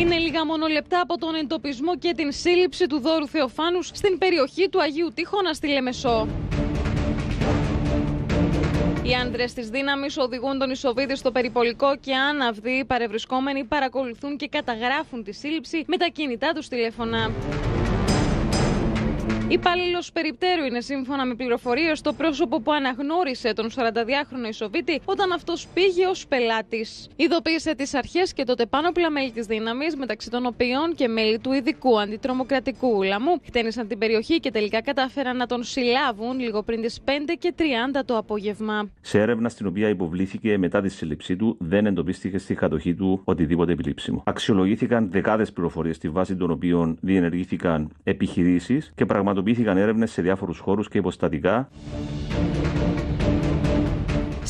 Είναι λίγα μόνο λεπτά από τον εντοπισμό και την σύλληψη του δώρου Θεοφάνους στην περιοχή του Αγίου τιχώνα στη Λεμεσό. Οι άντρες της δύναμης οδηγούν τον Ισοβίδη στο περιπολικό και αν αυτοί οι παρευρισκόμενοι παρακολουθούν και καταγράφουν τη σύλληψη με τα κινητά τους τηλέφωνα. Mm. Υπάλληλος περιπτέρου είναι σύμφωνα με πληροφορίες το πρόσωπο που αναγνώρισε τον 42χρονο Ισοβίτη όταν αυτός πήγε ως πελάτης. Ειδοποίησε τις αρχές και τότε πάνω μέλη της δύναμης, μεταξύ των οποίων και μέλη του ειδικού αντιτρομοκρατικού ούλαμου, χτένισαν την περιοχή και τελικά κατάφεραν να τον συλλάβουν λίγο πριν τις 5 και 30 το απόγευμα. Σε έρευνα στην οποία υποβλήθηκε μετά τη σύλληψή του, δεν εντοπίστηκε στη κατοχή του οτιδήποτε επιλήψιμο. Αξιολογήθηκαν δεκάδες πληροφορίες στη βάση των οποίων διενεργήθηκαν επιχειρήσεις και πραγματοποιήθηκαν πραγματοποιήθηκαν έρευνες σε διάφορους χώρους και υποστατικά.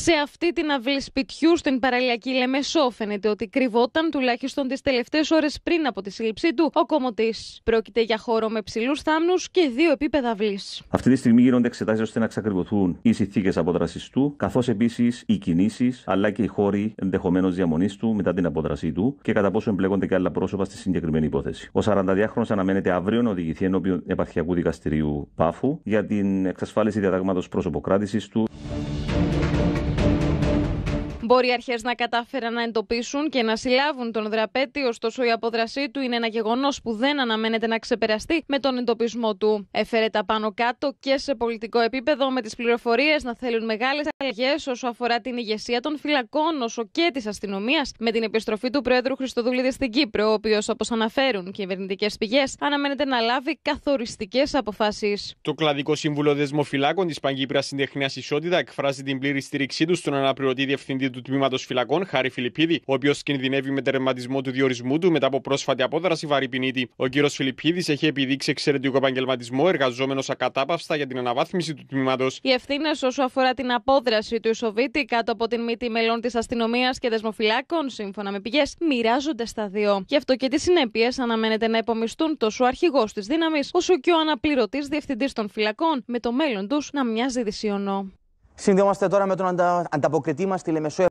Σε αυτή την αυλή σπιτιού στην παραλιακή Λεμεσό φαίνεται ότι κρυβόταν τουλάχιστον τις τελευταίες ώρες πριν από τη σύλληψή του ο Κομωτή. Πρόκειται για χώρο με ψηλούς θάμνους και δύο επίπεδα αυλής. Αυτή τη στιγμή γίνονται εξετάσεις ώστε να εξακριβωθούν οι συνθήκες απόδρασης του, καθώς επίσης οι κινήσεις αλλά και οι χώροι ενδεχομένως διαμονής του μετά την απόδρασή του και κατά πόσο εμπλέκονται και άλλα πρόσωπα στη συγκεκριμένη υπόθεση. Ο 42χρονο αναμένεται αύριο να οδηγηθεί ενώπιον επαρχιακού δικαστηρίου Πάφου για την εξασφάλιση διατάγματος προσωποκράτησης του Μπορεί οι αρχές να κατάφεραν να εντοπίσουν και να συλλάβουν τον δραπέτη, ωστόσο η απόδρασή του είναι ένα γεγονός που δεν αναμένεται να ξεπεραστεί με τον εντοπισμό του. Έφερε τα πάνω κάτω και σε πολιτικό επίπεδο με τις πληροφορίες να θέλουν μεγάλες αλλαγές όσο αφορά την ηγεσία των φυλακών όσο και της αστυνομίας, με την επιστροφή του Πρόεδρου Χριστοδούλη στην Κύπρο, ο οποίος, όπως αναφέρουν κυβερνητικές πηγές, αναμένεται να λάβει καθοριστικές αποφάσεις. Το Κλαδικό Σύμβουλο Δεσμοφυλάκων της Παγκύπρα Συντεχνία Ισότητα εκφράζει την πλήρη στήριξή του στον αναπληρωτή διευθυντή του του τμήματος φυλακών, Χάρη Φιλιππίδη, ο οποίος κινδυνεύει με τερματισμό του διορισμού του μετά από πρόσφατη απόδραση βαρύ ποινίτη. Ο κύριος Φιλιππίδης έχει επιδείξει εξαιρετικό επαγγελματισμό, εργαζόμενος ακατάπαυστα για την αναβάθμιση του τμήματος. Οι ευθύνες όσο αφορά την απόδραση του Ισοβίτη κάτω από την μύτη μελών της αστυνομίας και δεσμοφυλάκων, σύμφωνα με πηγές, μοιράζονται στα δύο. Γι' αυτό και τις συνέπειες αναμένεται να υπομιστούν τόσο ο αρχηγός της δύναμης, όσο και ο αναπληρωτής διευθυντής των φυλακών, με το μέλλον τους να μοιάζει δυσίωνο. Συνδεόμαστε τώρα με τον ανταποκριτή μας στη Λεμεσό